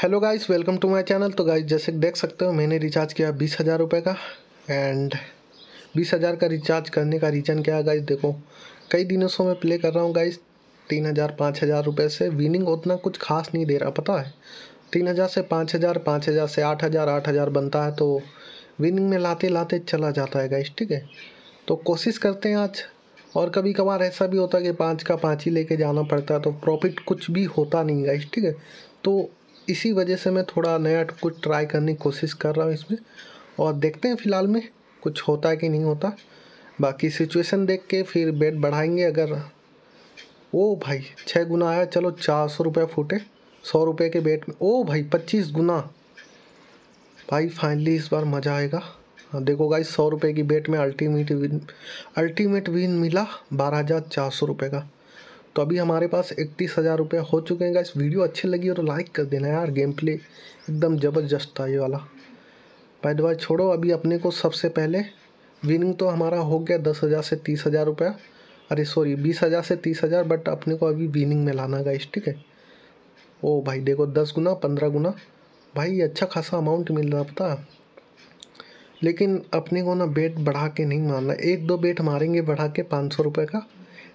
hello guys welcome to my channel तो guys जैसे देख सकते हो मैंने रिचार्ज किया बीस हज़ार रुपये का एंड बीस हज़ार का रिचार्ज करने का रीज़न क्या है गाइस देखो कई दिनों से मैं प्ले कर रहा हूँ गाइस तीन हज़ार पाँच हज़ार रुपये से विनिंग उतना कुछ खास नहीं दे रहा पता है तीन हज़ार से पाँच हज़ार पाँच हज़ार से आठ हज़ार आठ हज़ार बनता है तो विनिंग में लाते लाते चला जाता है गाइस ठीक है तो कोशिश करते हैं आज और कभी कभार ऐसा भी होता है कि पाँच का पाँच ही लेके जाना पड़ता है तो प्रॉफिट कुछ भी होता नहीं गाइस ठीक है तो इसी वजह से मैं थोड़ा नया कुछ ट्राई करने की कोशिश कर रहा हूँ इसमें और देखते हैं फ़िलहाल में कुछ होता है कि नहीं होता बाकी सिचुएशन देख के फिर बेड बढ़ाएंगे अगर ओ भाई छः गुना आया चलो चार सौ रुपये फूटे सौ रुपये के बेट में ओ भाई पच्चीस गुना भाई फाइनली इस बार मज़ा आएगा हाँ, देखो गाई सौ रुपये की बेट में अल्टीमेट विन अल्टीमेट विन मिला बारह हज़ार चार सौ रुपये का तो अभी हमारे पास इकतीस हज़ार रुपये हो चुके हैं इस वीडियो अच्छी लगी हो तो लाइक कर देना यार गेम प्ले एकदम ज़बरदस्त था ये वाला बाय दवा छोड़ो अभी अपने को सबसे पहले विनिंग तो हमारा हो गया दस हज़ार से तीस हज़ार रुपया अरे सॉरी बीस हज़ार से तीस हज़ार बट अपने को अभी विनिंग में लाना गाइस ठीक है ओ भाई देखो दस गुना पंद्रह गुना भाई अच्छा खासा अमाउंट मिल रहा पता लेकिन अपने को ना बेट बढ़ा के नहीं मारना एक दो बेट मारेंगे बढ़ा के पाँच सौ रुपये का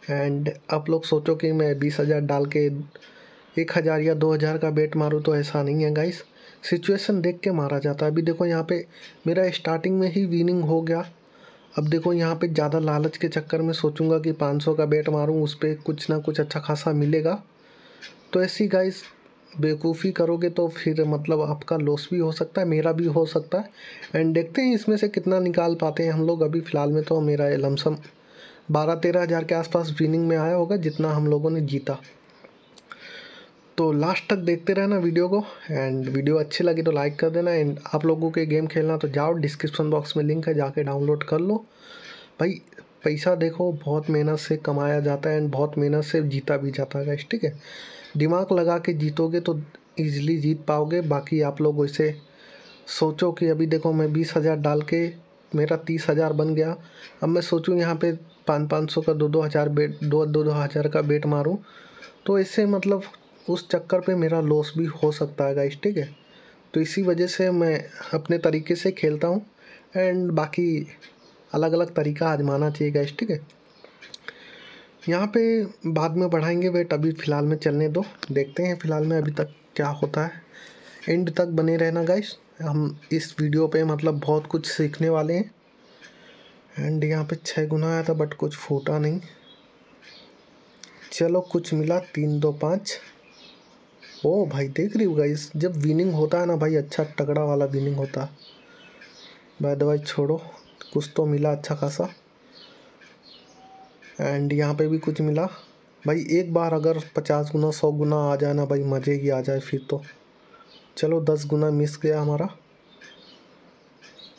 एंड आप लोग सोचो कि मैं बीस हज़ार डाल के एक हज़ार या दो हज़ार का बेट मारूँ तो ऐसा नहीं है गाइस सिचुएशन देख के मारा जाता है अभी देखो यहाँ पे मेरा स्टार्टिंग में ही विनिंग हो गया अब देखो यहाँ पे ज़्यादा लालच के चक्कर में सोचूंगा कि 500 का बेट मारूँ उस पर कुछ ना कुछ अच्छा खासा मिलेगा तो ऐसी गाइस बेवकूफ़ी करोगे तो फिर मतलब आपका लॉस भी हो सकता है मेरा भी हो सकता है एंड देखते हैं इसमें से कितना निकाल पाते हैं हम लोग अभी फ़िलहाल में तो मेरा लमसम बारह तेरह हज़ार के आसपास विनिंग में आया होगा जितना हम लोगों ने जीता तो लास्ट तक देखते रहना वीडियो को एंड वीडियो अच्छी लगी तो लाइक कर देना एंड आप लोगों के गेम खेलना तो जाओ डिस्क्रिप्शन बॉक्स में लिंक है जाके डाउनलोड कर लो भाई पैसा देखो बहुत मेहनत से कमाया जाता है एंड बहुत मेहनत से जीता भी जाता है ठीक है दिमाग लगा के जीतोगे तो ईजिली जीत पाओगे बाकी आप लोग इसे सोचो कि अभी देखो मैं बीस हज़ार डाल के मेरा तीस हज़ार बन गया अब मैं सोचूँ यहाँ पे पाँच पाँच सौ का दो दो हज़ार बेट दो दो दो हज़ार का बेट मारूँ तो इससे मतलब उस चक्कर पे मेरा लॉस भी हो सकता है गाइस ठीक है तो इसी वजह से मैं अपने तरीके से खेलता हूँ एंड बाकी अलग अलग तरीका आजमाना चाहिए गाइस ठीक है यहाँ पे बाद में बढ़ाएंगे वेट अभी फ़िलहाल में चलने दो देखते हैं फ़िलहाल में अभी तक क्या होता है एंड तक बने रहना गाइस हम इस वीडियो पे मतलब बहुत कुछ सीखने वाले हैं एंड यहाँ पे छः गुना आया था बट कुछ फूटा नहीं चलो कुछ मिला तीन दो पाँच ओ भाई देख रही हो इस जब विनिंग होता है ना भाई अच्छा तगड़ा वाला विनिंग होता भाई द भाई छोड़ो कुछ तो मिला अच्छा खासा एंड यहाँ पे भी कुछ मिला भाई एक बार अगर पचास गुना सौ गुना आ जाए ना भाई मज़े ही आ जाए फिर तो चलो दस गुना मिस गया हमारा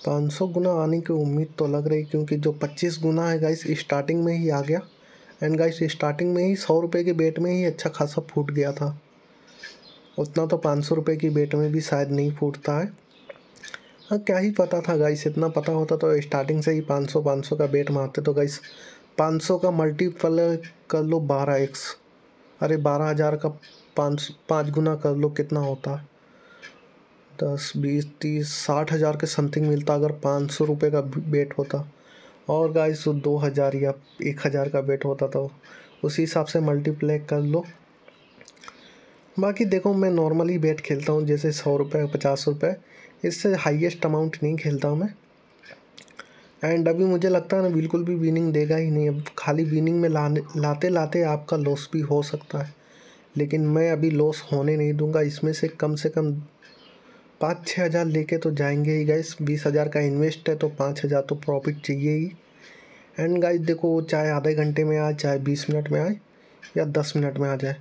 पाँच सौ गुना आने की उम्मीद तो लग रही क्योंकि जो पच्चीस गुना है गाइस स्टार्टिंग में ही आ गया एंड गाइस स्टार्टिंग में ही सौ रुपये के बेट में ही अच्छा खासा फूट गया था उतना तो पाँच सौ रुपये की बेट में भी शायद नहीं फूटता है हाँ क्या ही पता था गाइस इतना पता होता तो स्टार्टिंग से ही पाँच सौ पाँच सौ का बेट मारते तो गाइस पाँच सौ का मल्टीपल कर लो बारह एक्स अरे बारह हज़ार का पाँच पाँच गुना कर लो कितना होता है दस बीस तीस साठ हज़ार के समथिंग मिलता अगर पाँच सौ रुपये का बेट होता और गाइस तो दो हज़ार या एक हज़ार का बेट होता तो उसी हिसाब से मल्टीप्लाई कर लो बाकी देखो मैं नॉर्मली बेट खेलता हूँ जैसे सौ रुपये पचास रुपये इससे हाईएस्ट अमाउंट नहीं खेलता हूँ मैं एंड अभी मुझे लगता है ना बिल्कुल भी विनिंग देगा ही नहीं अब खाली विनिंग में लाने लाते लाते आपका लॉस भी हो सकता है लेकिन मैं अभी लॉस होने नहीं दूंगा इसमें से कम से कम पाँच छः हज़ार लेके तो जाएंगे ही गाइस बीस हज़ार का इन्वेस्ट है तो पाँच हज़ार तो प्रॉफिट चाहिए ही एंड गाइस देखो चाहे आधे घंटे में आए चाहे बीस मिनट में आए या दस मिनट में आ जाए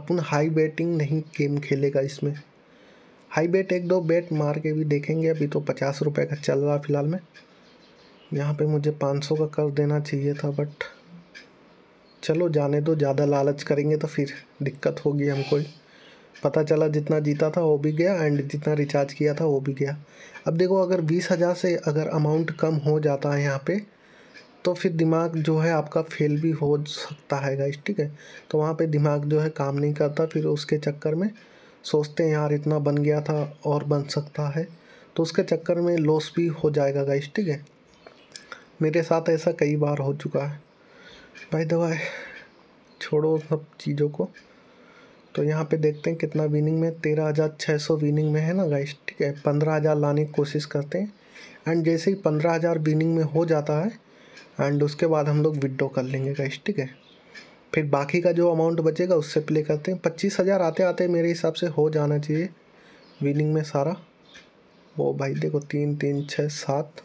अपन हाई बेटिंग नहीं गेम खेलेगा इसमें हाई बेट एक दो बेट मार के भी देखेंगे अभी तो पचास रुपये का चल रहा है फ़िलहाल में यहाँ पर मुझे पाँच सौ का कर देना चाहिए था बट चलो जाने दो ज़्यादा लालच करेंगे तो फिर दिक्कत होगी हमको पता चला जितना जीता था वो भी गया एंड जितना रिचार्ज किया था वो भी गया अब देखो अगर बीस हज़ार से अगर अमाउंट कम हो जाता है यहाँ पे तो फिर दिमाग जो है आपका फेल भी हो सकता है गाइस ठीक है तो वहाँ पे दिमाग जो है काम नहीं करता फिर उसके चक्कर में सोचते हैं यार इतना बन गया था और बन सकता है तो उसके चक्कर में लॉस भी हो जाएगा गाइस ठीक है मेरे साथ ऐसा कई बार हो चुका है भाई दवाई छोड़ो सब चीज़ों को तो यहाँ पे देखते हैं कितना विनिंग में तेरह हज़ार छः सौ विनिंग में है ना गाइस ठीक है पंद्रह हज़ार लाने की कोशिश करते हैं एंड जैसे ही पंद्रह हज़ार विनिंग में हो जाता है एंड उसके बाद हम लोग विड्रो कर लेंगे गाइस ठीक है फिर बाकी का जो अमाउंट बचेगा उससे प्ले करते हैं पच्चीस हज़ार आते आते मेरे हिसाब से हो जाना चाहिए विनिंग में सारा वो भाई देखो तीन तीन छः सात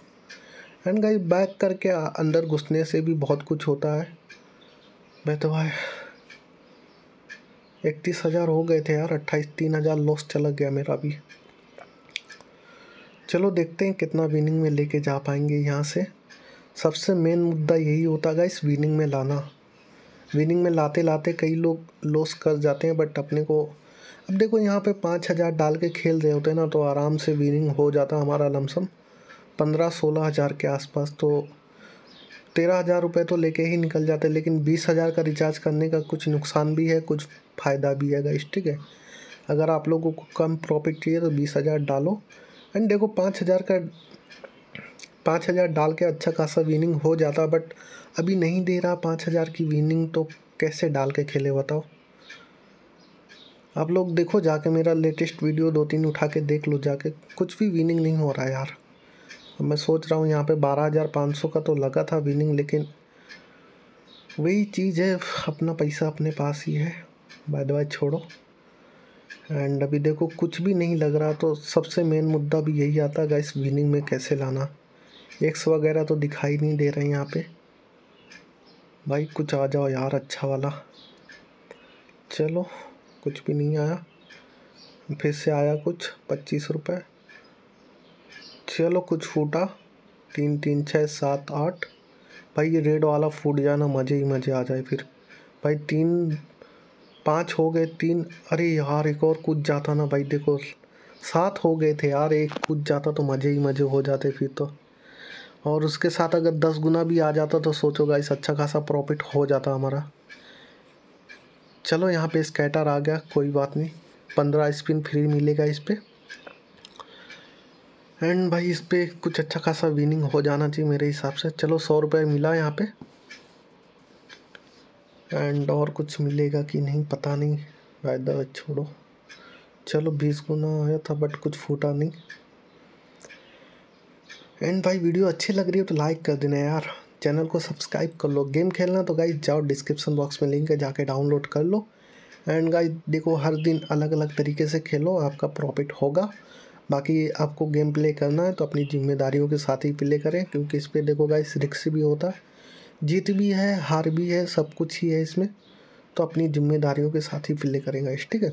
एंड गाइस बैक करके अंदर घुसने से भी बहुत कुछ होता है मैं तो भाई इकतीस हज़ार हो गए थे यार अट्ठाईस तीन हज़ार लॉस चला गया मेरा भी चलो देखते हैं कितना विनिंग में लेके जा पाएंगे यहाँ से सबसे मेन मुद्दा यही होता है इस विनिंग में लाना विनिंग में लाते लाते कई लोग लॉस कर जाते हैं बट अपने को अब देखो यहाँ पे पाँच हज़ार डाल के खेल रहे होते हैं ना तो आराम से विनिंग हो जाता हमारा लमसम पंद्रह सोलह हज़ार के आसपास तो तेरह हज़ार रुपये तो लेके ही निकल जाते हैं लेकिन बीस हज़ार का रिचार्ज करने का कुछ नुकसान भी है कुछ फ़ायदा भी है गाइस ठीक है अगर आप लोगों को कम प्रॉफिट चाहिए तो बीस हज़ार डालो एंड देखो पाँच हज़ार का पाँच हज़ार डाल के अच्छा खासा विनिंग हो जाता बट अभी नहीं दे रहा पाँच हज़ार की विनिंग तो कैसे डाल के खेले बताओ आप लोग देखो जाके मेरा लेटेस्ट वीडियो दो तीन उठा के देख लो जाके कुछ भी विनिंग नहीं हो रहा यार मैं सोच रहा हूँ यहाँ पे बारह हज़ार पाँच सौ का तो लगा था विनिंग लेकिन वही चीज़ है अपना पैसा अपने पास ही है द बाय छोड़ो एंड अभी देखो कुछ भी नहीं लग रहा तो सबसे मेन मुद्दा भी यही आता है इस विनिंग में कैसे लाना एक्स वगैरह तो दिखाई नहीं दे रहे यहाँ पे भाई कुछ आ जाओ यार अच्छा वाला चलो कुछ भी नहीं आया फिर से आया कुछ पच्चीस रुपये चलो कुछ फूटा तीन तीन छः सात आठ भाई ये रेड वाला फूट जाना मज़े ही मज़े आ जाए फिर भाई तीन पाँच हो गए तीन अरे यार एक और कुछ जाता ना भाई देखो सात हो गए थे यार एक कुछ जाता तो मज़े ही मज़े हो जाते फिर तो और उसके साथ अगर दस गुना भी आ जाता तो सोचो इस अच्छा खासा प्रॉफिट हो जाता हमारा चलो यहाँ पे स्कैटर आ गया कोई बात नहीं पंद्रह स्पिन फ्री मिलेगा इस पर एंड भाई इस पर कुछ अच्छा खासा विनिंग हो जाना चाहिए मेरे हिसाब से चलो सौ रुपये मिला यहाँ पे एंड और कुछ मिलेगा कि नहीं पता नहीं वायदा छोड़ो चलो बीस गुना आया था बट कुछ फूटा नहीं एंड भाई वीडियो अच्छी लग रही है तो लाइक कर देना यार चैनल को सब्सक्राइब कर लो गेम खेलना तो गाइज जाओ डिस्क्रिप्शन बॉक्स में लिंक है जाके डाउनलोड कर लो एंड गाइज देखो हर दिन अलग अलग तरीके से खेलो आपका प्रॉफिट होगा बाकी आपको गेम प्ले करना है तो अपनी जिम्मेदारियों के साथ ही प्ले करें क्योंकि इस पर देखो गाइस रिक्स भी होता है जीत भी है हार भी है सब कुछ ही है इसमें तो अपनी जिम्मेदारियों के साथ ही प्ले करें गाइस ठीक है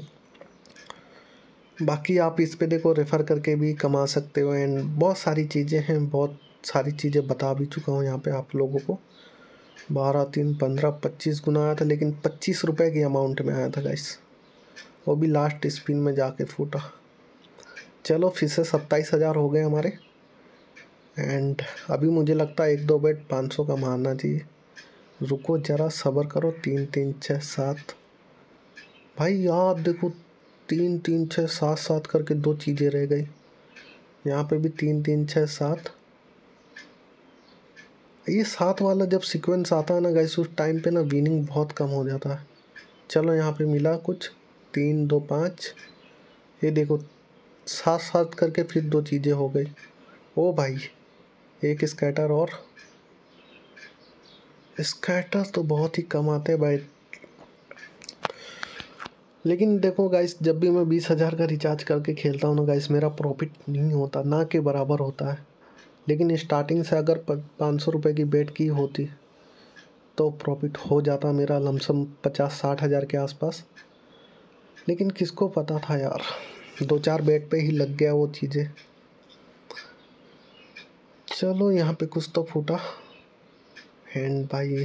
बाकी आप इस पर देखो रेफ़र करके भी कमा सकते हो एंड बहुत सारी चीज़ें हैं बहुत सारी चीज़ें बता भी चुका हूँ यहाँ पर आप लोगों को बारह तीन पंद्रह पच्चीस गुना आया था लेकिन पच्चीस रुपये के अमाउंट में आया था गाइस वो भी लास्ट स्पिन में जाके फूटा चलो फिर से सत्ताईस हज़ार हो गए हमारे एंड अभी मुझे लगता है एक दो बेड पाँच सौ का मारना चाहिए रुको ज़रा सब्र करो तीन तीन छः सात भाई यार देखो तीन तीन छः सात सात करके दो चीज़ें रह गई यहाँ पे भी तीन तीन छः सात ये सात वाला जब सीक्वेंस आता है ना गैस उस टाइम पे ना विनिंग बहुत कम हो जाता है चलो यहाँ पे मिला कुछ तीन दो पाँच ये देखो साथ साथ करके फिर दो चीज़ें हो गई ओ भाई एक स्कैटर और स्कैटर तो बहुत ही कम आते हैं भाई लेकिन देखो गाइस जब भी मैं बीस हज़ार का रिचार्ज करके खेलता हूँ ना गाइस मेरा प्रॉफिट नहीं होता ना के बराबर होता है लेकिन स्टार्टिंग से अगर पाँच सौ रुपये की बेट की होती तो प्रॉफिट हो जाता मेरा लमसम पचास साठ हज़ार के आसपास लेकिन किसको पता था यार दो चार बेड पे ही लग गया वो चीज़ें चलो यहाँ पे कुछ तो फूटा एंड भाई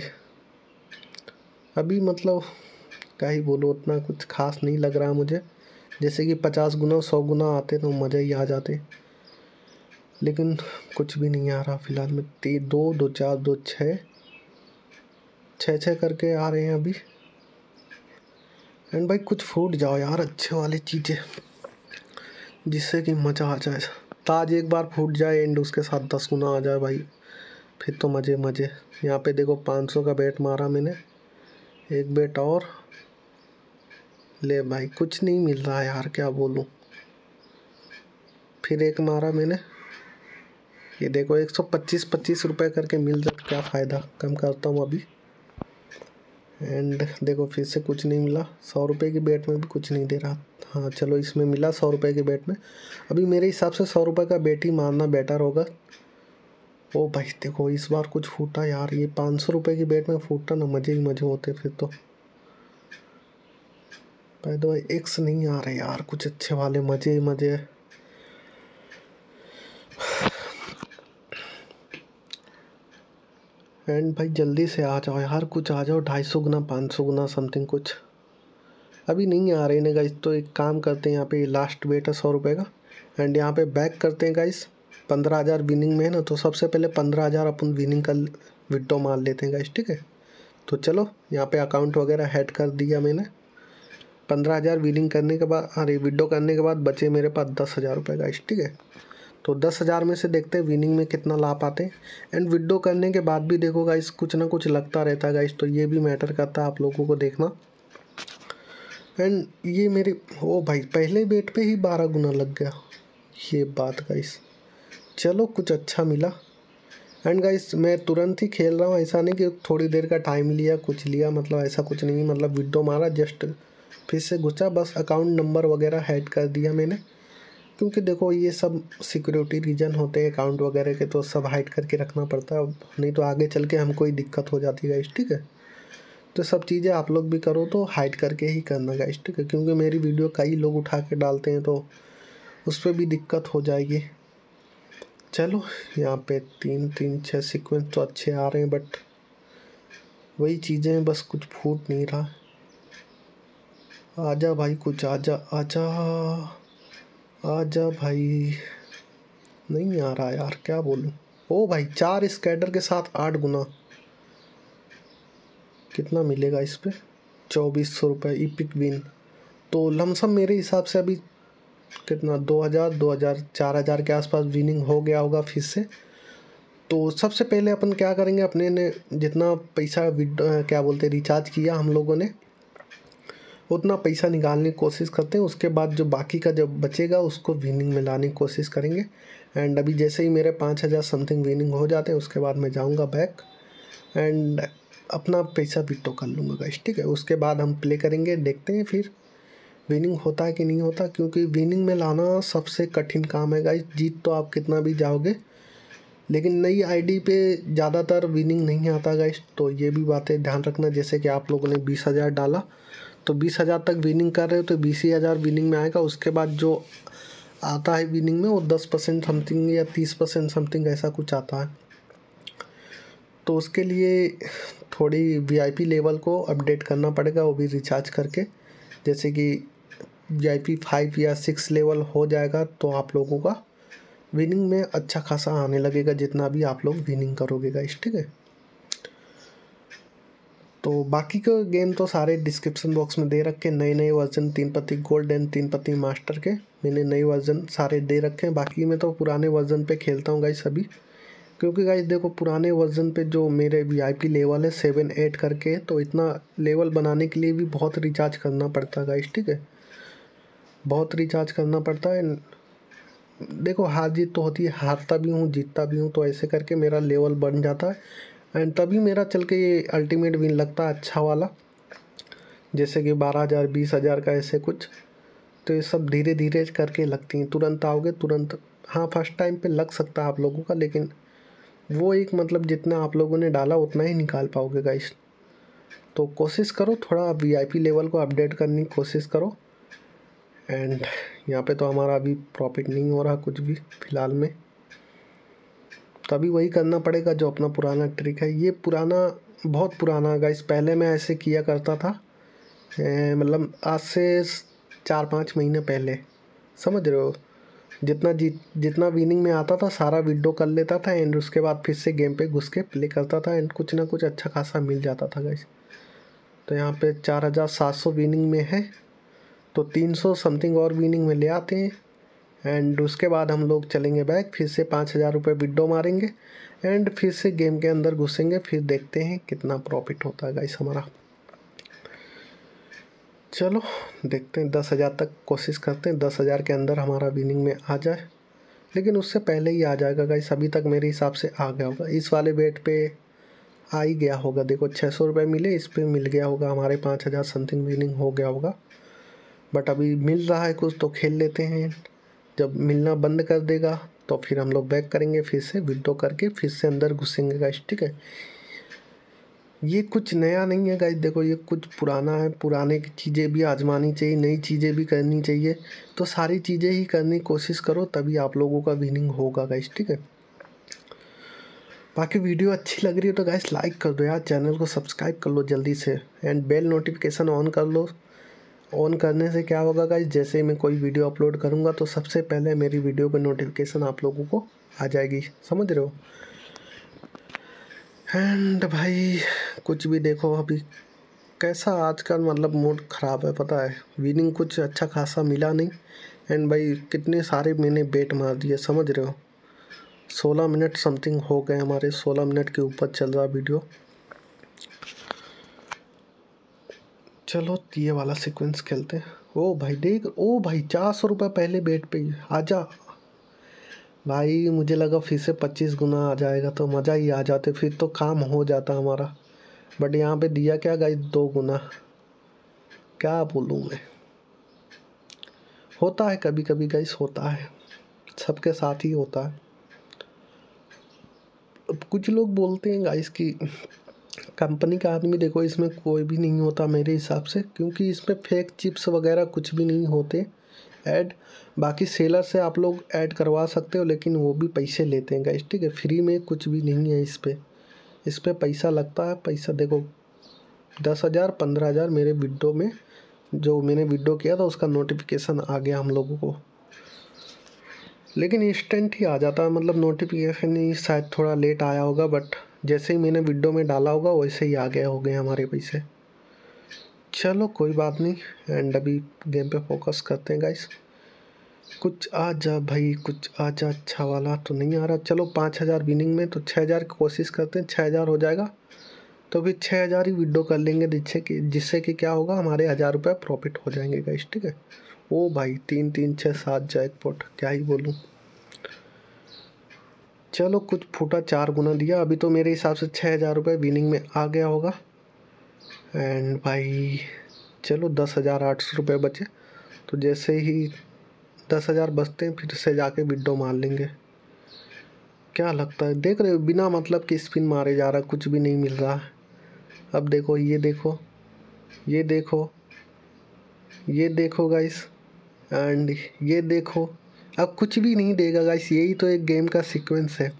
अभी मतलब क्या ही बोलो उतना कुछ खास नहीं लग रहा मुझे जैसे कि पचास गुना सौ गुना आते तो मज़े ही आ जाते लेकिन कुछ भी नहीं आ रहा फ़िलहाल में ती दो दो चार दो छः छः करके आ रहे हैं अभी एंड भाई कुछ फूट जाओ यार अच्छे वाले चीज़ें जिससे कि मज़ा आ जाए ताज एक बार फूट जाए एंड उसके साथ दस गुना आ जाए भाई फिर तो मज़े मज़े यहाँ पे देखो पाँच सौ का बेट मारा मैंने एक बेट और ले भाई कुछ नहीं मिल रहा यार क्या बोलूँ फिर एक मारा मैंने ये देखो एक सौ पच्चीस पच्चीस रुपये करके मिल जाए क्या फ़ायदा कम करता हूँ अभी एंड देखो फिर से कुछ नहीं मिला सौ रुपये की बेट में भी कुछ नहीं दे रहा हाँ चलो इसमें मिला सौ रुपये के बेट में अभी मेरे हिसाब से सौ रुपये का बेट ही मारना बेटर होगा ओ भाई देखो इस बार कुछ फूटा यार ये पाँच सौ रुपये की बेट में फूटा ना मज़े ही मज़े होते फिर तो भाई तो भाई एक्स नहीं आ रहे यार कुछ अच्छे वाले मज़े ही मज़े एंड भाई जल्दी से आ जाओ यार कुछ आ जाओ ढाई सौ गुना पाँच सौ गुना समथिंग कुछ अभी नहीं आ रहे ना गाइस तो एक काम करते हैं यहाँ पे लास्ट वेट है सौ रुपये का एंड यहाँ पे बैक करते हैं गाइस पंद्रह हज़ार विनिंग में है ना तो सबसे पहले पंद्रह हज़ार अपन विनिंग का विड्डो मार लेते हैं गाइस ठीक है तो चलो यहाँ पे अकाउंट वगैरह हैड कर दिया मैंने पंद्रह हज़ार विनिंग करने के बाद अरे विड्डो करने के बाद बचे मेरे पास दस हज़ार रुपये गाइस ठीक है तो दस हज़ार में से देखते हैं विनिंग में कितना ला पाते हैं एंड विड्डो करने के बाद भी देखो गाइस कुछ ना कुछ लगता रहता है गाइस तो ये भी मैटर करता है आप लोगों को देखना एंड ये मेरे ओ भाई पहले बेट पे ही बारह गुना लग गया ये बात गाइस चलो कुछ अच्छा मिला एंड गाइस मैं तुरंत ही खेल रहा हूँ ऐसा नहीं कि थोड़ी देर का टाइम लिया कुछ लिया मतलब ऐसा कुछ नहीं मतलब विडो मारा जस्ट फिर से घुसा बस अकाउंट नंबर वगैरह हैड कर दिया मैंने क्योंकि देखो ये सब सिक्योरिटी रीजन होते हैं अकाउंट वगैरह के तो सब हाइड करके रखना पड़ता है नहीं तो आगे चल के हमको ही दिक्कत हो जाती है गाइस ठीक है तो सब चीज़ें आप लोग भी करो तो हाइड करके ही करना गाइस ठीक है क्योंकि मेरी वीडियो कई लोग उठा के डालते हैं तो उस पर भी दिक्कत हो जाएगी चलो यहाँ पे तीन तीन छः सीक्वेंस तो अच्छे आ रहे हैं बट वही चीज़ें हैं बस कुछ फूट नहीं रहा आजा भाई कुछ आजा आजा आजा भाई नहीं आ रहा यार क्या बोलूँ ओ भाई चार स्कैडर के साथ आठ गुना कितना मिलेगा इस पर चौबीस सौ रुपये ई पिक विन तो लमसम मेरे हिसाब से अभी कितना दो हज़ार दो हज़ार चार हज़ार के आसपास विनिंग हो गया होगा फिर से तो सबसे पहले अपन क्या करेंगे अपने ने जितना पैसा क्या बोलते रिचार्ज किया हम लोगों ने उतना पैसा निकालने की कोशिश करते हैं उसके बाद जो बाकी का जब बचेगा उसको विनिंग में लाने की कोशिश करेंगे एंड अभी जैसे ही मेरे पाँच हज़ार समथिंग विनिंग हो जाते हैं उसके बाद मैं जाऊँगा बैक एंड अपना पैसा तो कर लूँगा गाइस ठीक है उसके बाद हम प्ले करेंगे देखते हैं फिर विनिंग होता है कि नहीं होता क्योंकि विनिंग में लाना सबसे कठिन काम है गाइस जीत तो आप कितना भी जाओगे लेकिन नई आईडी पे ज़्यादातर विनिंग नहीं आता गाइस तो ये भी बातें ध्यान रखना जैसे कि आप लोगों ने बीस हज़ार डाला तो बीस हज़ार तक विनिंग कर रहे हो तो बीस ही हज़ार विनिंग में आएगा उसके बाद जो आता है विनिंग में वो दस परसेंट समथिंग या तीस परसेंट समथिंग ऐसा कुछ आता है तो उसके लिए थोड़ी वी लेवल को अपडेट करना पड़ेगा वो भी रिचार्ज करके जैसे कि वी आई पी फाइव या सिक्स लेवल हो जाएगा तो आप लोगों का विनिंग में अच्छा खासा आने लगेगा जितना भी आप लोग विनिंग करोगे गाइस ठीक है तो बाकी के गेम तो सारे डिस्क्रिप्शन बॉक्स में दे रखे नए नए वर्जन तीन पति गोल्ड एंड तीन पति मास्टर के मैंने नए वर्जन सारे दे रखे हैं बाकी मैं तो पुराने वर्जन पे खेलता हूँ गाइस अभी क्योंकि गाइज देखो पुराने वर्जन पे जो मेरे वीआईपी लेवल है सेवन एट करके तो इतना लेवल बनाने के लिए भी बहुत रिचार्ज करना पड़ता है गाइज ठीक है बहुत रिचार्ज करना पड़ता है देखो हार जीत तो होती है हारता भी हूँ जीतता भी हूँ तो ऐसे करके मेरा लेवल बन जाता है एंड तभी मेरा चल के ये अल्टीमेट विन लगता है अच्छा वाला जैसे कि बारह हज़ार बीस हज़ार का ऐसे कुछ तो ये सब धीरे धीरे करके लगती हैं तुरंत आओगे तुरंत हाँ फर्स्ट टाइम पे लग सकता है आप लोगों का लेकिन वो एक मतलब जितना आप लोगों ने डाला उतना ही निकाल पाओगे गाइस तो कोशिश करो थोड़ा वीआईपी लेवल को अपडेट करने की कोशिश करो एंड यहाँ पे तो हमारा अभी प्रॉफिट नहीं हो रहा कुछ भी फ़िलहाल में तो अभी वही करना पड़ेगा जो अपना पुराना ट्रिक है ये पुराना बहुत पुराना गाइस पहले मैं ऐसे किया करता था मतलब आज से चार पाँच महीने पहले समझ रहे हो जितना जीत जितना विनिंग में आता था सारा विडो कर लेता था एंड उसके बाद फिर से गेम पे घुस के प्ले करता था एंड कुछ ना कुछ अच्छा खासा मिल जाता था गैस तो यहाँ पे चार हज़ार सात सौ विनिंग में है तो तीन सौ समथिंग और विनिंग में ले आते हैं एंड उसके बाद हम लोग चलेंगे बैक फिर से पाँच हज़ार रुपये विडो मारेंगे एंड फिर से गेम के अंदर घुसेंगे फिर देखते हैं कितना प्रॉफिट होता है गाइस हमारा चलो देखते हैं दस हज़ार तक कोशिश करते हैं दस हज़ार के अंदर हमारा विनिंग में आ जाए लेकिन उससे पहले ही आ जाएगा गाइस अभी तक मेरे हिसाब से आ गया होगा इस वाले बेट पे आ ही गया होगा देखो छः सौ रुपये मिले इस पर मिल गया होगा हमारे पाँच हज़ार समथिंग विनिंग हो गया होगा बट अभी मिल रहा है कुछ तो खेल लेते हैं जब मिलना बंद कर देगा तो फिर हम लोग बैक करेंगे फिर से विड्रो करके फिर से अंदर घुसेंगे गाइस ठीक है ये कुछ नया नहीं है गाइस देखो ये कुछ पुराना है पुराने की चीज़ें भी आजमानी चाहिए नई चीज़ें भी करनी चाहिए तो सारी चीज़ें ही करने की कोशिश करो तभी आप लोगों का विनिंग होगा गाइस ठीक है बाकी वीडियो अच्छी लग रही है तो गाइस लाइक कर दो यार चैनल को सब्सक्राइब कर लो जल्दी से एंड बेल नोटिफिकेशन ऑन कर लो ऑन करने से क्या होगा गाइस जैसे ही मैं कोई वीडियो अपलोड करूँगा तो सबसे पहले मेरी वीडियो पर नोटिफिकेशन आप लोगों को आ जाएगी समझ रहे हो एंड भाई कुछ भी देखो अभी कैसा आजकल मतलब मूड ख़राब है पता है विनिंग कुछ अच्छा खासा मिला नहीं एंड भाई कितने सारे मैंने बेट मार दिए समझ रहे हो सोलह मिनट समथिंग हो गए हमारे सोलह मिनट के ऊपर चल रहा वीडियो चलो ये वाला सीक्वेंस खेलते हैं ओ भाई देख ओ भाई चार सौ रुपये पहले बेट पे आजा भाई मुझे लगा फिर से पच्चीस गुना आ जाएगा तो मज़ा ही आ जाते फिर तो काम हो जाता हमारा बट यहाँ पे दिया क्या गाइस दो गुना क्या बोलूँ मैं होता है कभी कभी गाइस होता है सबके साथ ही होता है कुछ लोग बोलते हैं गाइस कि कंपनी का आदमी देखो इसमें कोई भी नहीं होता मेरे हिसाब से क्योंकि इसमें फेक चिप्स वगैरह कुछ भी नहीं होते ऐड बाकी सेलर से आप लोग ऐड करवा सकते हो लेकिन वो भी पैसे लेते हैं गाइस ठीक है फ्री में कुछ भी नहीं है इस पर इस पर पैसा लगता है पैसा देखो दस हज़ार पंद्रह हज़ार मेरे विडो में जो मैंने विडो किया था उसका नोटिफिकेशन आ गया हम लोगों को लेकिन इंस्टेंट ही आ जाता है मतलब नोटिफिकेशन ही शायद थोड़ा लेट आया होगा बट जैसे ही मैंने विडो में डाला होगा वैसे ही आ गए हो गए हमारे पैसे चलो कोई बात नहीं एंड अभी गेम पे फोकस करते हैं गाइस कुछ आ जा भाई कुछ आ जा अच्छा वाला तो नहीं आ रहा चलो पाँच हज़ार विनिंग में तो छः हज़ार की कोशिश करते हैं छः हज़ार हो जाएगा तो फिर छः हज़ार ही विडो कर लेंगे जिससे कि जिससे कि क्या होगा हमारे हज़ार रुपये प्रॉफिट हो जाएंगे गाइस ठीक है ओ भाई तीन तीन छः सात पोट क्या ही बोलूँ चलो कुछ फूटा चार गुना दिया अभी तो मेरे हिसाब से छः हज़ार रुपये विनिंग में आ गया होगा एंड भाई चलो दस हज़ार आठ सौ रुपये बचे तो जैसे ही दस हज़ार बचते हैं फिर से जाके विडो मार लेंगे क्या लगता है देख रहे हो बिना मतलब कि स्पिन मारे जा रहा कुछ भी नहीं मिल रहा अब देखो ये देखो ये देखो ये देखो गाइस एंड ये देखो अब कुछ भी नहीं देगा गाइस यही तो एक गेम का सीक्वेंस है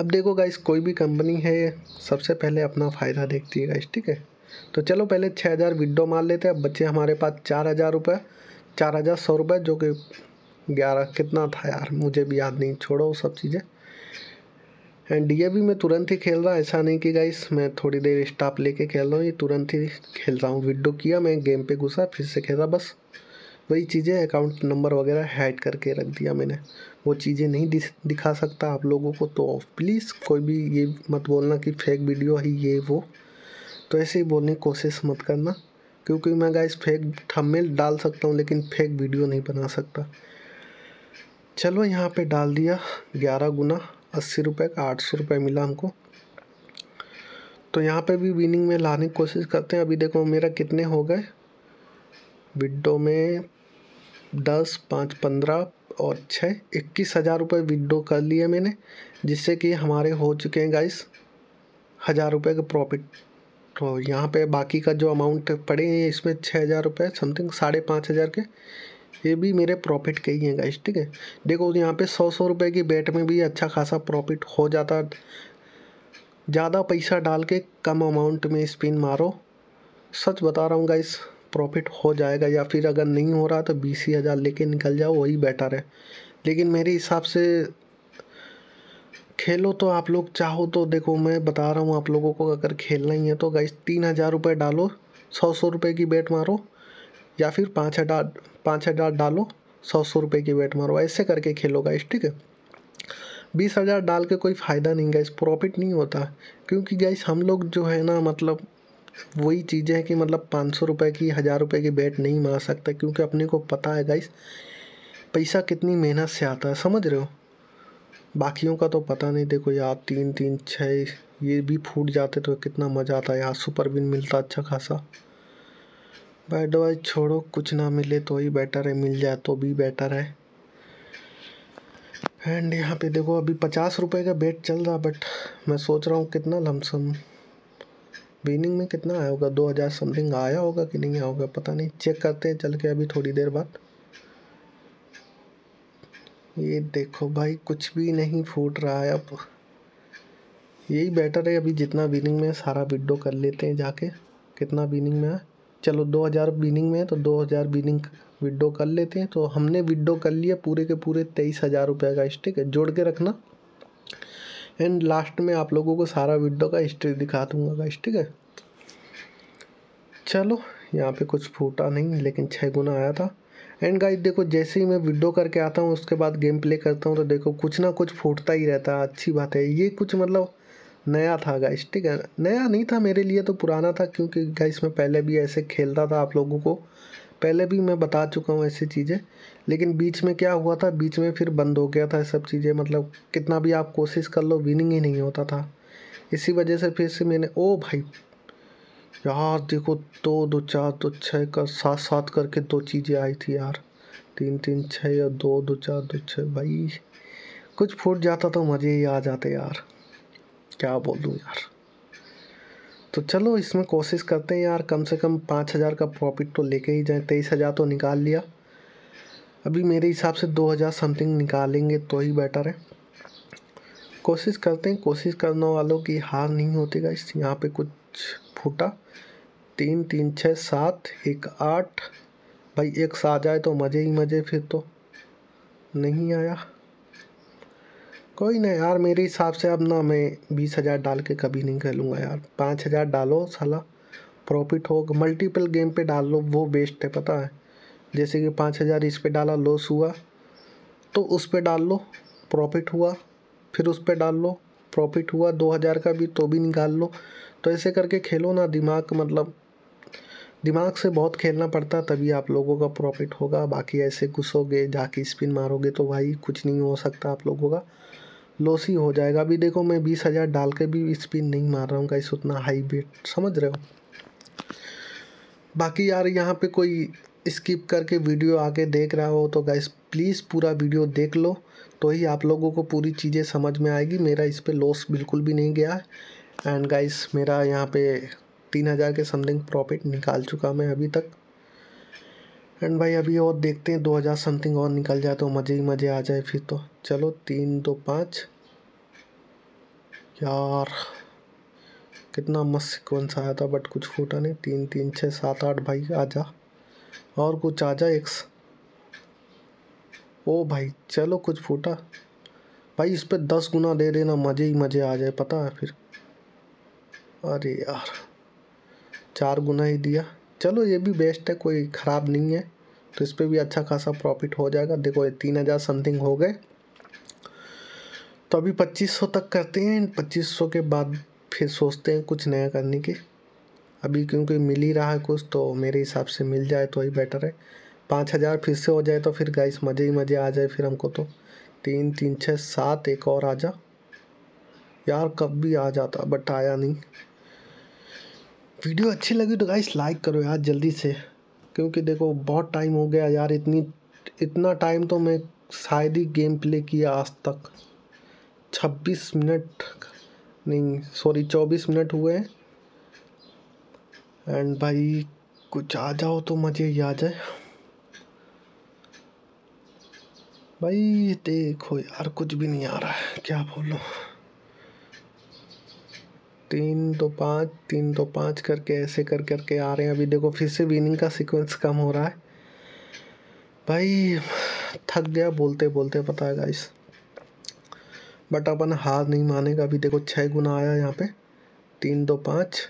अब देखो गाइस कोई भी कंपनी है सबसे पहले अपना फ़ायदा देखती है गाइस ठीक है तो चलो पहले छः हज़ार विडो मार लेते हैं अब बच्चे हमारे पास चार हज़ार रुपये चार हज़ार सौ रुपये जो कि ग्यारह कितना था यार मुझे भी याद नहीं छोड़ो सब चीज़ें एंड ये भी मैं तुरंत ही खेल रहा ऐसा नहीं कि गाइस मैं थोड़ी देर स्टाप लेके खेल रहा हूँ ये तुरंत ही खेल रहा हूँ विडो किया मैं गेम पे घुसा फिर से खेला बस वही चीज़ें अकाउंट नंबर वगैरह हैड करके रख दिया मैंने वो चीज़ें नहीं दिखा सकता आप लोगों को तो प्लीज़ कोई भी ये मत बोलना कि फेक वीडियो है ये वो तो ऐसे ही बोलने की कोशिश मत करना क्योंकि मैं गाइस फेक थंबनेल डाल सकता हूँ लेकिन फेक वीडियो नहीं बना सकता चलो यहाँ पे डाल दिया ग्यारह गुना अस्सी रुपये का आठ सौ रुपये मिला हमको तो यहाँ पे भी विनिंग में लाने की कोशिश करते हैं अभी देखो मेरा कितने हो गए विडो में दस पाँच पंद्रह और छः इक्कीस हज़ार रुपये विड्रो कर लिए मैंने जिससे कि हमारे हो चुके हैं गाइस हज़ार रुपये का प्रॉफिट तो यहाँ पे बाकी का जो अमाउंट पड़े हैं इसमें छः हज़ार रुपये समथिंग साढ़े पाँच हज़ार के ये भी मेरे प्रॉफिट के ही हैं गाइस ठीक है देखो यहाँ पे सौ सौ रुपये की बेट में भी अच्छा खासा प्रॉफिट हो जाता ज़्यादा पैसा डाल के कम अमाउंट में स्पिन मारो सच बता रहा हूँ गाइस प्रॉफिट हो जाएगा या फिर अगर नहीं हो रहा तो बीस ही हज़ार लेके निकल जाओ वही बेटर है लेकिन मेरे हिसाब से खेलो तो आप लोग चाहो तो देखो मैं बता रहा हूँ आप लोगों को अगर खेलना ही है तो गाइस तीन हज़ार रुपये डालो सौ सौ रुपये की बेट मारो या फिर पाँच हज़ार पाँच हज़ार डालो सौ सौ रुपये की बेट मारो ऐसे करके खेलो गाइस ठीक है बीस हज़ार डाल के कोई फ़ायदा नहीं गाइस प्रॉफिट नहीं होता क्योंकि गाइस हम लोग जो है ना मतलब वही चीज़ें हैं कि मतलब पाँच सौ रुपये की हज़ार रुपये की बैट नहीं मार सकता क्योंकि अपने को पता है गाइस पैसा कितनी मेहनत से आता है समझ रहे हो बाकियों का तो पता नहीं देखो यार तीन तीन छः ये भी फूट जाते तो कितना मज़ा आता यार सुपर बिन मिलता अच्छा खासा बैट वाइज छोड़ो कुछ ना मिले तो ही बेटर है मिल जाए तो भी बेटर है एंड यहाँ पे देखो अभी पचास रुपये का बेट चल रहा बट मैं सोच रहा हूँ कितना लमसम बीनिंग में कितना आया होगा दो हज़ार समथिंग आया होगा कि नहीं आया होगा पता नहीं चेक करते हैं चल के अभी थोड़ी देर बाद ये देखो भाई कुछ भी नहीं फूट रहा है अब यही बेटर है अभी जितना बीनिंग में सारा विड्डो कर लेते हैं जाके कितना बीनिंग में है चलो 2000 बीनिंग में है तो 2000 बीनिंग विड्डो कर लेते हैं तो हमने विड्डो कर लिया पूरे के पूरे तेईस हज़ार रुपये का स्टिक जोड़ के रखना एंड लास्ट में आप लोगों को सारा वीडियो का हिस्ट्री दिखा दूंगा गाइस ठीक है चलो यहाँ पे कुछ फूटा नहीं लेकिन छः गुना आया था एंड गाइस देखो जैसे ही मैं वीडियो करके आता हूँ उसके बाद गेम प्ले करता हूँ तो देखो कुछ ना कुछ फूटता ही रहता है अच्छी बात है ये कुछ मतलब नया था गाइस ठीक है नया नहीं था मेरे लिए तो पुराना था क्योंकि गाइस मैं पहले भी ऐसे खेलता था आप लोगों को पहले भी मैं बता चुका हूँ ऐसी चीज़ें लेकिन बीच में क्या हुआ था बीच में फिर बंद हो गया था सब चीज़ें मतलब कितना भी आप कोशिश कर लो विनिंग ही नहीं होता था इसी वजह से फिर से मैंने ओ भाई यार देखो दो दो चार दो छः का सात सात करके दो चीज़ें आई थी यार तीन तीन छः या दो दो चार दो छः भाई कुछ फूट जाता तो मज़े ही आ जाते यार क्या बोल दूँ यार तो चलो इसमें कोशिश करते हैं यार कम से कम पाँच हज़ार का प्रॉफिट तो लेके ही जाए तेईस हज़ार तो निकाल लिया अभी मेरे हिसाब से 2000 समथिंग निकालेंगे तो ही बेटर है कोशिश करते हैं कोशिश करने वालों की हार नहीं होती इस यहाँ पे कुछ फूटा तीन तीन छः सात एक आठ भाई एक सा जाए तो मज़े ही मज़े फिर तो नहीं आया कोई नहीं यार मेरे हिसाब से अब ना मैं बीस हज़ार डाल के कभी नहीं खेलूँगा यार पाँच हज़ार डालो साला प्रॉफिट हो मल्टीपल गेम पे डाल लो वो बेस्ट है पता है जैसे कि पाँच हज़ार इस पर डाला लॉस हुआ तो उस पर डाल लो प्रॉफिट हुआ फिर उस पर डाल लो प्रॉफिट हुआ दो हज़ार का भी तो भी निकाल लो तो ऐसे करके खेलो ना दिमाग मतलब दिमाग से बहुत खेलना पड़ता तभी आप लोगों का प्रॉफिट होगा बाकी ऐसे घुसोगे जाके स्पिन मारोगे तो भाई कुछ नहीं हो सकता आप लोगों का लॉस ही हो जाएगा अभी देखो मैं बीस हज़ार डाल के भी स्पिन नहीं मार रहा हूँ गाइस उतना हाई बेट समझ रहे हो बाकी यार यहाँ पे कोई स्किप करके वीडियो आके देख रहा हो तो गाइस प्लीज़ पूरा वीडियो देख लो तो ही आप लोगों को पूरी चीज़ें समझ में आएगी मेरा इस पर लॉस बिल्कुल भी नहीं गया एंड गाइस मेरा यहाँ पे तीन हज़ार के समथिंग प्रॉफिट निकाल चुका मैं अभी तक एंड भाई अभी और देखते हैं दो हज़ार समथिंग और निकल जाए तो मज़े ही मज़े आ जाए फिर तो चलो तीन दो पाँच यार कितना मस्त सिक्वेंस आया था बट कुछ फूटा नहीं तीन तीन छः सात आठ भाई आ जा और कुछ आ जाए एक्स ओ भाई चलो कुछ फूटा भाई इस पर दस गुना दे देना मज़े ही मज़े आ जाए पता है फिर अरे यार चार गुना ही दिया चलो ये भी बेस्ट है कोई ख़राब नहीं है तो इस पर भी अच्छा खासा प्रॉफिट हो जाएगा देखो ये तीन हज़ार समथिंग हो गए तो अभी पच्चीस सौ तक करते हैं पच्चीस सौ के बाद फिर सोचते हैं कुछ नया करने की अभी क्योंकि मिल ही रहा है कुछ तो मेरे हिसाब से मिल जाए तो ही बेटर है पाँच हज़ार फिर से हो जाए तो फिर गाइस मज़े ही मज़े आ जाए फिर हमको तो तीन तीन छः सात एक और आ जा यार कब भी आ जाता बट आया नहीं वीडियो अच्छी लगी तो गाइस लाइक करो यार जल्दी से क्योंकि देखो बहुत टाइम हो गया यार इतनी इतना टाइम तो मैं शायद ही गेम प्ले किया आज तक छब्बीस मिनट नहीं सॉरी चौबीस मिनट हुए हैं एंड भाई कुछ आ जाओ तो मज़े ही आ जाए भाई देखो यार कुछ भी नहीं आ रहा है क्या बोलो तीन तो पाँच तीन तो पाँच करके ऐसे कर करके आ रहे हैं अभी देखो फिर से विनिंग का सीक्वेंस कम हो रहा है भाई थक गया बोलते बोलते पता है गाइस बट अपन हार नहीं मानेगा अभी देखो छः गुना आया यहाँ पे तीन दो तो पाँच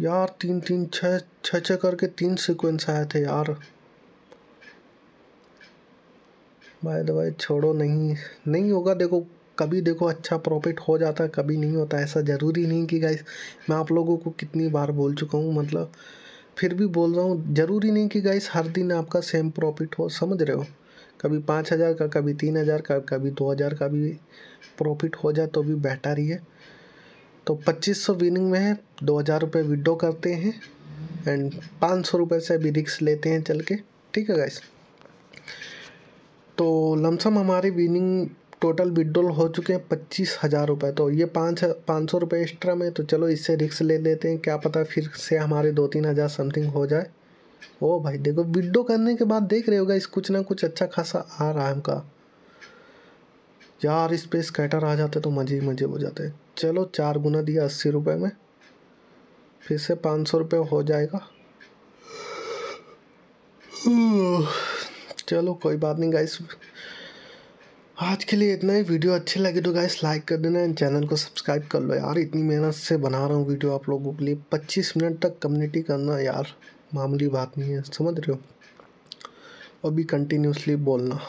यार तीन तीन छ छ करके तीन सीक्वेंस आए थे यार भाई दवाई छोड़ो नहीं नहीं होगा देखो कभी देखो अच्छा प्रॉफिट हो जाता है कभी नहीं होता ऐसा ज़रूरी नहीं कि गाइस मैं आप लोगों को कितनी बार बोल चुका हूँ मतलब फिर भी बोल रहा हूँ ज़रूरी नहीं कि गाइस हर दिन आपका सेम प्रॉफिट हो समझ रहे हो कभी पाँच हज़ार का कभी तीन हज़ार का कभी दो हज़ार का भी प्रॉफिट हो जाए तो भी बेटर ही है तो पच्चीस सौ विनिंग में है दो हज़ार रुपये विड्रो करते हैं एंड पाँच सौ रुपये से अभी रिक्स लेते हैं चल के ठीक है गाइस तो लमसम हमारी विनिंग टोटल विड्रोल हो चुके हैं पच्चीस हज़ार रुपये तो ये पाँच पाँच सौ रुपये एक्स्ट्रा में तो चलो इससे रिक्स ले लेते हैं क्या पता फिर से हमारे दो तीन हज़ार समथिंग हो जाए ओ भाई देखो विड्रो करने के बाद देख रहे होगा इस कुछ ना कुछ अच्छा खासा आ रहा है हमका यार इस कैटर स्कैटर आ जाते तो मज़े ही मज़े हो जाते हैं चलो चार गुना दिया अस्सी रुपये में फिर से पाँच सौ रुपये हो जाएगा चलो कोई बात नहीं गाइस आज के लिए इतना ही वीडियो अच्छी लगे तो गाइस लाइक कर देना एंड चैनल को सब्सक्राइब कर लो यार इतनी मेहनत से बना रहा हूँ वीडियो आप लोगों के लिए 25 मिनट तक कम्युनिटी करना यार मामूली बात नहीं है समझ रहे हो और भी कंटिन्यूसली बोलना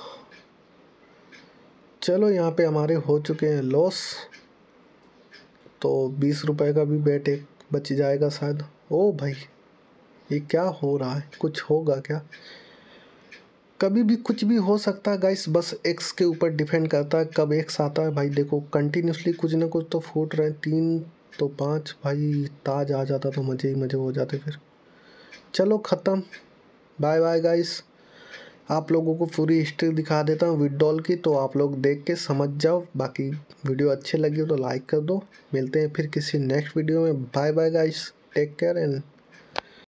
चलो यहाँ पे हमारे हो चुके हैं लॉस तो बीस रुपए का भी बैट एक बच जाएगा शायद ओ भाई ये क्या हो रहा है कुछ होगा क्या कभी भी कुछ भी हो सकता है गाइस बस एक्स के ऊपर डिपेंड करता है कब एक्स आता है भाई देखो कंटिन्यूसली कुछ ना कुछ तो फूट रहे हैं तीन तो पाँच भाई ताज आ जाता तो मज़े ही मज़े हो जाते फिर चलो ख़त्म बाय बाय गाइस आप लोगों को पूरी हिस्ट्री दिखा देता हूँ विड्रॉल की तो आप लोग देख के समझ जाओ बाकी वीडियो अच्छे लगी हो तो लाइक कर दो मिलते हैं फिर किसी नेक्स्ट वीडियो में bye bye guys take care and